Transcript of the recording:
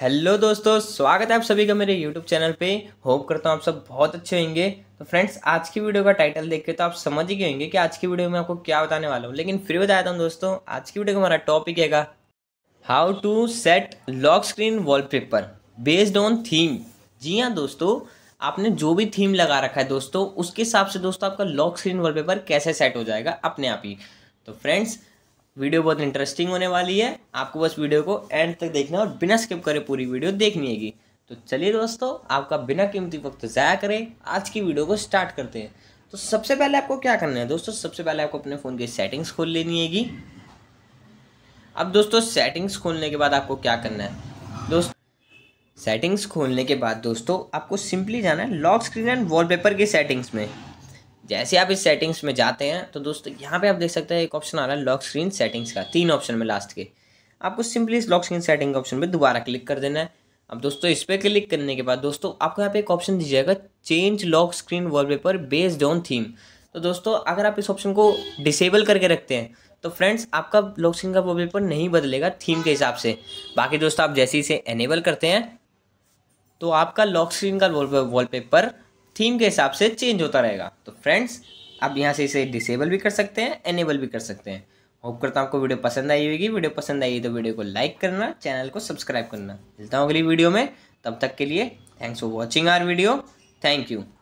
hello दोस्तों स्वागत है आप सभी का मेरे यूट्यूब चैनल पे होप करता हूँ आप सब बहुत अच्छे होंगे तो फ्रेंड्स आज की वीडियो का टाइटल देख के तो आप समझ ही गए होंगे कि आज की वीडियो में आपको क्या बताने वाला हूँ लेकिन फिर बताया था दोस्तों आज की वीडियो का हमारा टॉपिक है how to set lock screen paper based on theme जी हाँ दोस्तों आपने जो भी थीम लगा रखा है दोस्तों उसके हिसाब से दोस्तों आपका लॉक स्क्रीन वॉलपेपर कैसे सेट हो जाएगा अपने आप ही तो फ्रेंड्स वीडियो बहुत इंटरेस्टिंग होने वाली है आपको बस वीडियो को एंड तक देखना और बिना स्किप करे पूरी वीडियो देखनी है तो चलिए दोस्तों आपका बिना कीमती वक्त ज़ाया करें आज की वीडियो को स्टार्ट करते हैं तो सबसे पहले आपको क्या करना है दोस्तों सबसे पहले आपको अपने फ़ोन की सेटिंग्स खोल लेनी हैगी अब दोस्तों सेटिंग्स खोलने के बाद आपको क्या करना है दोस्त सेटिंग्स खोलने के बाद दोस्तों आपको सिंपली जाना है लॉक स्क्रीन एंड वॉलपेपर की सेटिंग्स में जैसे आप इस सेटिंग्स में जाते हैं तो दोस्तों यहाँ पे आप देख सकते हैं एक ऑप्शन आ रहा है लॉक स्क्रीन सेटिंग्स का तीन ऑप्शन में लास्ट के आपको सिंपली इस लॉक स्क्रीन सेटिंग के ऑप्शन पर दोबारा क्लिक कर देना है अब दोस्तों इस पर क्लिक करने के बाद दोस्तों आपको यहाँ पे एक ऑप्शन दी जाएगा change lock screen wallpaper based on theme तो दोस्तों अगर आप इस ऑप्शन को डिसेबल करके रखते हैं तो फ्रेंड्स आपका लॉक स्क्रीन का वॉलपेपर नहीं बदलेगा थीम के हिसाब से बाकी दोस्तों आप जैसे इसे एनेबल करते हैं तो आपका लॉक स्क्रीन का वॉलपेपर थीम के हिसाब से चेंज होता रहेगा तो फ्रेंड्स आप यहाँ से इसे डिसेबल भी कर सकते हैं एनेबल भी कर सकते हैं होप करता हूँ आपको वीडियो पसंद आई होगी वीडियो पसंद आई तो वीडियो को लाइक करना चैनल को सब्सक्राइब करना मिलता हूँ अगली वीडियो में तब तक के लिए thanks for watching our video thank you